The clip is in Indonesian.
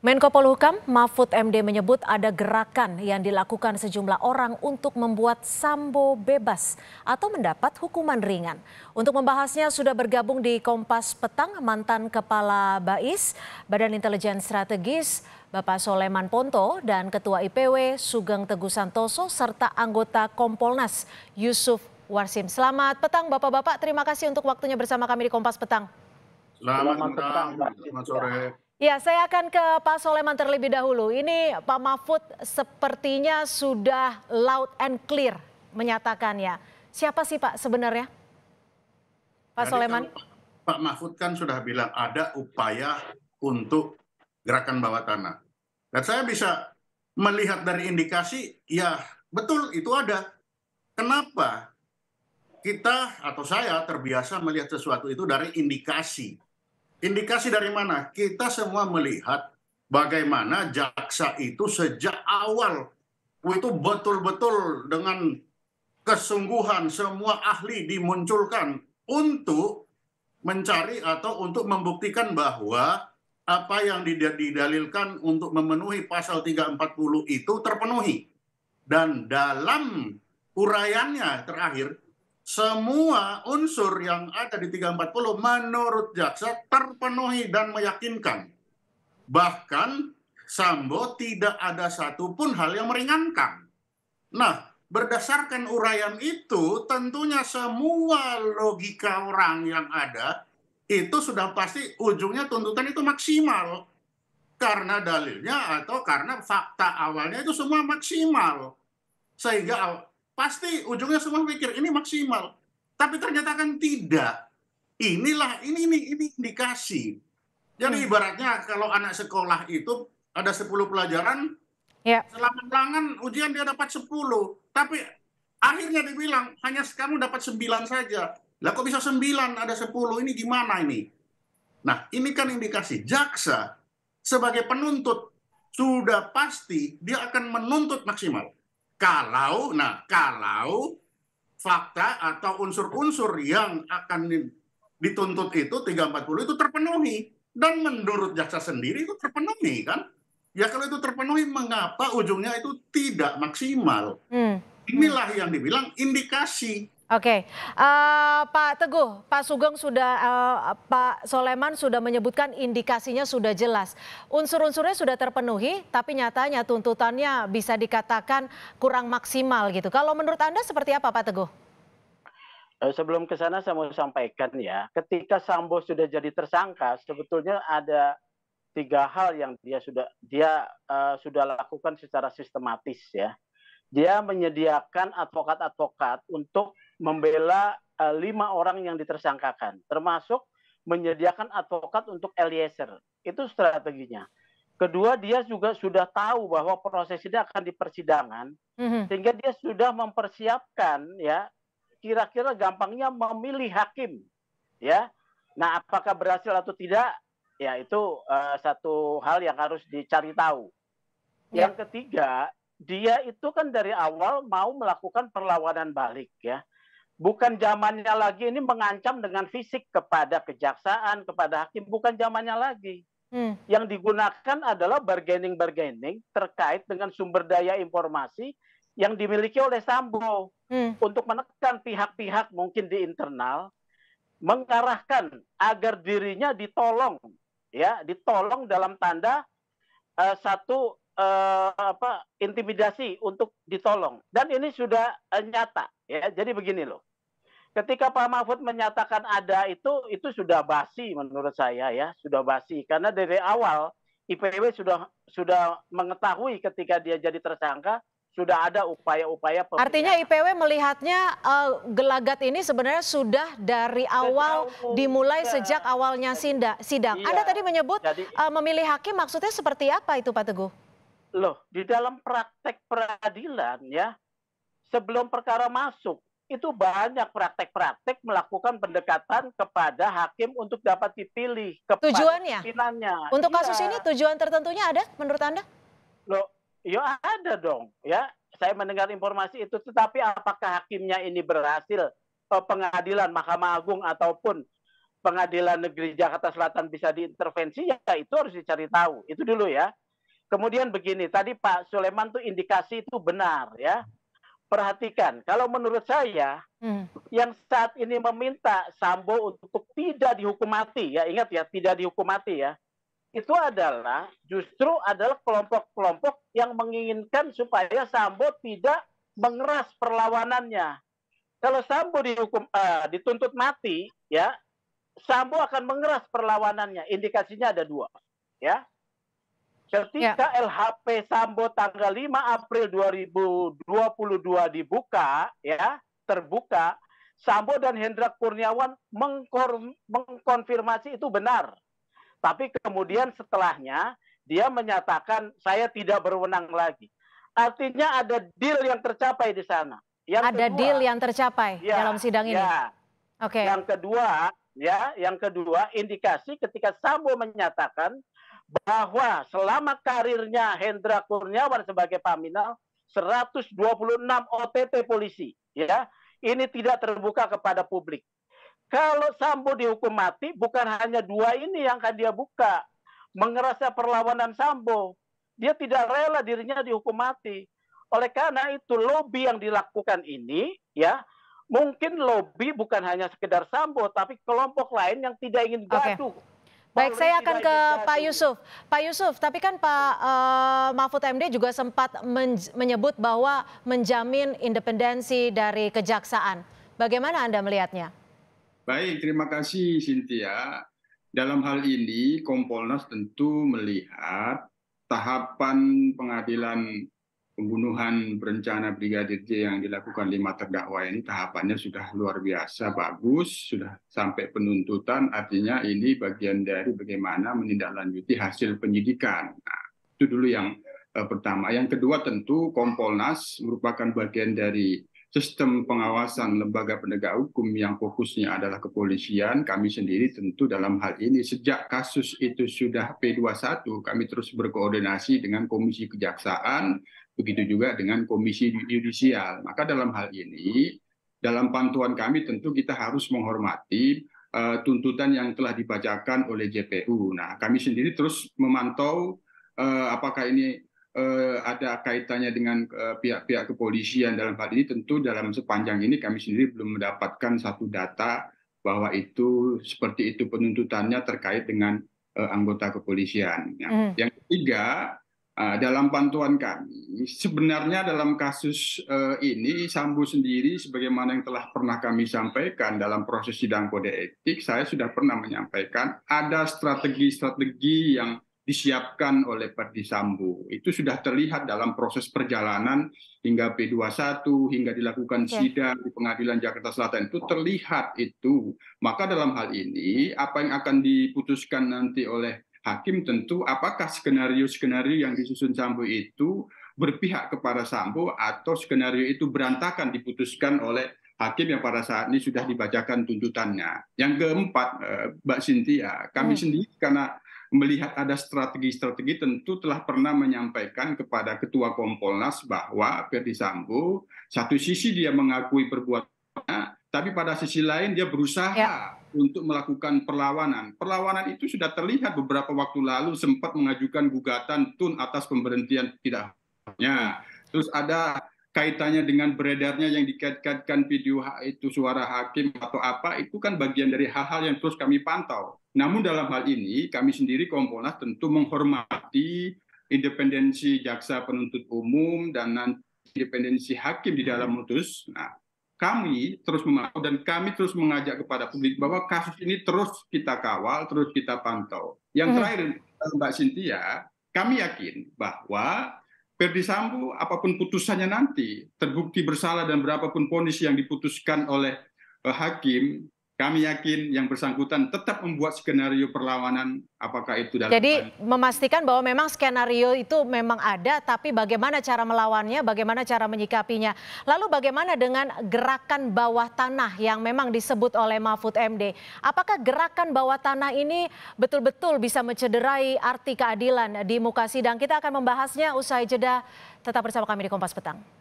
Menko Polhukam Mahfud MD menyebut ada gerakan yang dilakukan sejumlah orang untuk membuat Sambo bebas atau mendapat hukuman ringan. Untuk membahasnya sudah bergabung di Kompas Petang mantan Kepala BAIS Badan Intelijen Strategis Bapak Soleman Ponto dan Ketua IPW Sugeng Teguh Santoso serta anggota Kompolnas Yusuf Warsim. Selamat petang Bapak-Bapak, terima kasih untuk waktunya bersama kami di Kompas Petang. Selamat, Selamat petang, petang. selamat sore. Ya, saya akan ke Pak Soleman terlebih dahulu. Ini Pak Mahfud sepertinya sudah loud and clear menyatakannya. Siapa sih Pak sebenarnya? Pak Jadi Soleman. Pak Mahfud kan sudah bilang ada upaya untuk gerakan bawah tanah. Dan saya bisa melihat dari indikasi, ya betul itu ada. Kenapa kita atau saya terbiasa melihat sesuatu itu dari indikasi Indikasi dari mana? Kita semua melihat bagaimana jaksa itu sejak awal itu betul-betul dengan kesungguhan semua ahli dimunculkan untuk mencari atau untuk membuktikan bahwa apa yang didalilkan untuk memenuhi pasal 340 itu terpenuhi. Dan dalam uraiannya terakhir semua unsur yang ada di 340 menurut jaksa terpenuhi dan meyakinkan. Bahkan Sambo tidak ada satupun hal yang meringankan. Nah, berdasarkan uraian itu tentunya semua logika orang yang ada itu sudah pasti ujungnya tuntutan itu maksimal. Karena dalilnya atau karena fakta awalnya itu semua maksimal. Sehingga Pasti ujungnya semua pikir ini maksimal. Tapi ternyata kan tidak. Inilah ini ini ini indikasi. Jadi hmm. ibaratnya kalau anak sekolah itu ada 10 pelajaran, ya. selama ujian dia dapat 10, tapi akhirnya dibilang hanya kamu dapat 9 saja. Lah kok bisa 9 ada 10 ini gimana ini? Nah, ini kan indikasi jaksa sebagai penuntut sudah pasti dia akan menuntut maksimal. Kalau, nah kalau fakta atau unsur-unsur yang akan dituntut itu 340 itu terpenuhi dan menurut jaksa sendiri itu terpenuhi kan? Ya kalau itu terpenuhi mengapa ujungnya itu tidak maksimal? Hmm. Inilah yang dibilang indikasi Oke, okay. uh, eh, Pak Teguh, Pak Sugeng sudah, uh, Pak Soleman sudah menyebutkan indikasinya sudah jelas, unsur-unsurnya sudah terpenuhi, tapi nyatanya tuntutannya bisa dikatakan kurang maksimal gitu. Kalau menurut anda seperti apa, Pak Teguh? Eh, sebelum ke sana saya mau sampaikan ya, ketika Sambo sudah jadi tersangka, sebetulnya ada tiga hal yang dia sudah dia uh, sudah lakukan secara sistematis ya. Dia menyediakan advokat-advokat untuk membela eh, lima orang yang ditersangkakan, termasuk menyediakan advokat untuk Eliezer. Itu strateginya. Kedua, dia juga sudah tahu bahwa proses ini akan di persidangan, mm-hmm. sehingga dia sudah mempersiapkan ya kira-kira gampangnya memilih hakim, ya. Nah, apakah berhasil atau tidak? Ya itu uh, satu hal yang harus dicari tahu. Yeah. Yang ketiga, dia itu kan dari awal mau melakukan perlawanan balik, ya bukan zamannya lagi ini mengancam dengan fisik kepada kejaksaan, kepada hakim, bukan zamannya lagi. Hmm. Yang digunakan adalah bargaining-bargaining terkait dengan sumber daya informasi yang dimiliki oleh Sambo hmm. untuk menekan pihak-pihak mungkin di internal mengarahkan agar dirinya ditolong ya ditolong dalam tanda uh, satu uh, apa intimidasi untuk ditolong dan ini sudah uh, nyata ya jadi begini loh ketika Pak Mahfud menyatakan ada itu itu sudah basi menurut saya ya, sudah basi karena dari awal IPW sudah sudah mengetahui ketika dia jadi tersangka sudah ada upaya-upaya Artinya IPW melihatnya uh, gelagat ini sebenarnya sudah dari awal dimulai ya. sejak awalnya sinda, sidang. Iya. Anda tadi menyebut jadi, uh, memilih hakim maksudnya seperti apa itu Pak Teguh? Loh, di dalam praktek peradilan ya, sebelum perkara masuk itu banyak praktek-praktek melakukan pendekatan kepada hakim untuk dapat dipilih kepada tujuannya pinannya. Untuk kasus ya. ini tujuan tertentunya ada menurut Anda? Lo, ya ada dong ya. Saya mendengar informasi itu tetapi apakah hakimnya ini berhasil oh, pengadilan Mahkamah Agung ataupun pengadilan negeri Jakarta Selatan bisa diintervensi ya itu harus dicari tahu. Itu dulu ya. Kemudian begini, tadi Pak Suleman tuh indikasi itu benar ya perhatikan. Kalau menurut saya, hmm. yang saat ini meminta Sambo untuk tidak dihukum mati, ya ingat ya, tidak dihukum mati ya, itu adalah justru adalah kelompok-kelompok yang menginginkan supaya Sambo tidak mengeras perlawanannya. Kalau Sambo dihukum uh, dituntut mati, ya Sambo akan mengeras perlawanannya. Indikasinya ada dua, ya. Ketika ya. LHP Sambo tanggal 5 April 2022 dibuka, ya, terbuka, Sambo dan Hendra Kurniawan mengkonfirmasi itu benar. Tapi kemudian setelahnya dia menyatakan saya tidak berwenang lagi. Artinya ada deal yang tercapai di sana. Yang ada kedua, deal yang tercapai ya, dalam sidang ini. Ya. Oke. Okay. Yang kedua, ya, yang kedua indikasi ketika Sambo menyatakan bahwa selama karirnya Hendra Kurniawan sebagai Paminal 126 OTT polisi ya ini tidak terbuka kepada publik. Kalau Sambo dihukum mati bukan hanya dua ini yang akan dia buka. mengerasa perlawanan Sambo. Dia tidak rela dirinya dihukum mati. Oleh karena itu lobby yang dilakukan ini ya mungkin lobby bukan hanya sekedar Sambo tapi kelompok lain yang tidak ingin gaduh. Okay Baik, saya akan ke Pak Yusuf. Pak Yusuf, tapi kan Pak uh, Mahfud MD juga sempat menyebut bahwa menjamin independensi dari kejaksaan. Bagaimana Anda melihatnya? Baik, terima kasih Sintia. Dalam hal ini Kompolnas tentu melihat tahapan pengadilan pembunuhan berencana Brigadir J yang dilakukan lima terdakwa ini tahapannya sudah luar biasa bagus, sudah sampai penuntutan, artinya ini bagian dari bagaimana menindaklanjuti hasil penyidikan. Nah, itu dulu yang eh, pertama. Yang kedua tentu Kompolnas merupakan bagian dari sistem pengawasan lembaga penegak hukum yang fokusnya adalah kepolisian. Kami sendiri tentu dalam hal ini sejak kasus itu sudah P21, kami terus berkoordinasi dengan Komisi Kejaksaan, Begitu juga dengan komisi yudisial. Maka dalam hal ini, dalam pantuan kami tentu kita harus menghormati uh, tuntutan yang telah dibacakan oleh JPU. Nah, kami sendiri terus memantau uh, apakah ini uh, ada kaitannya dengan pihak pihak-pihak kepolisian dalam hal ini tentu dalam sepanjang ini kami sendiri belum mendapatkan satu data bahwa itu seperti itu penuntutannya terkait dengan uh, anggota kepolisian. Nah, mm. Yang ketiga, Ah, dalam pantuan kami, sebenarnya dalam kasus eh, ini Sambo sendiri sebagaimana yang telah pernah kami sampaikan dalam proses sidang kode etik, saya sudah pernah menyampaikan ada strategi-strategi yang disiapkan oleh Perdi Sambo. Itu sudah terlihat dalam proses perjalanan hingga P21 hingga dilakukan okay. sidang di Pengadilan Jakarta Selatan itu terlihat itu. Maka dalam hal ini apa yang akan diputuskan nanti oleh hakim tentu apakah skenario-skenario yang disusun Sambo itu berpihak kepada Sambo atau skenario itu berantakan diputuskan oleh hakim yang pada saat ini sudah dibacakan tuntutannya. Yang keempat, eh, Mbak Sintia, kami hmm. sendiri karena melihat ada strategi-strategi tentu telah pernah menyampaikan kepada Ketua Kompolnas bahwa Ferdi Sambo satu sisi dia mengakui perbuatannya, tapi pada sisi lain dia berusaha ya untuk melakukan perlawanan. Perlawanan itu sudah terlihat beberapa waktu lalu sempat mengajukan gugatan tun atas pemberhentian tidak Terus ada kaitannya dengan beredarnya yang dikaitkan video itu suara hakim atau apa itu kan bagian dari hal-hal yang terus kami pantau. Namun dalam hal ini kami sendiri Kompolnas tentu menghormati independensi jaksa penuntut umum dan nanti independensi hakim di dalam mutus. Nah, kami terus memantau dan kami terus mengajak kepada publik bahwa kasus ini terus kita kawal, terus kita pantau. Yang hmm. terakhir, Mbak Sintia, kami yakin bahwa Perdi Sambo apapun putusannya nanti, terbukti bersalah dan berapapun ponis yang diputuskan oleh eh, hakim, kami yakin yang bersangkutan tetap membuat skenario perlawanan apakah itu dalam Jadi bahan. memastikan bahwa memang skenario itu memang ada tapi bagaimana cara melawannya, bagaimana cara menyikapinya. Lalu bagaimana dengan gerakan bawah tanah yang memang disebut oleh Mahfud MD? Apakah gerakan bawah tanah ini betul-betul bisa mencederai arti keadilan di muka sidang? Kita akan membahasnya usai jeda. Tetap bersama kami di Kompas Petang.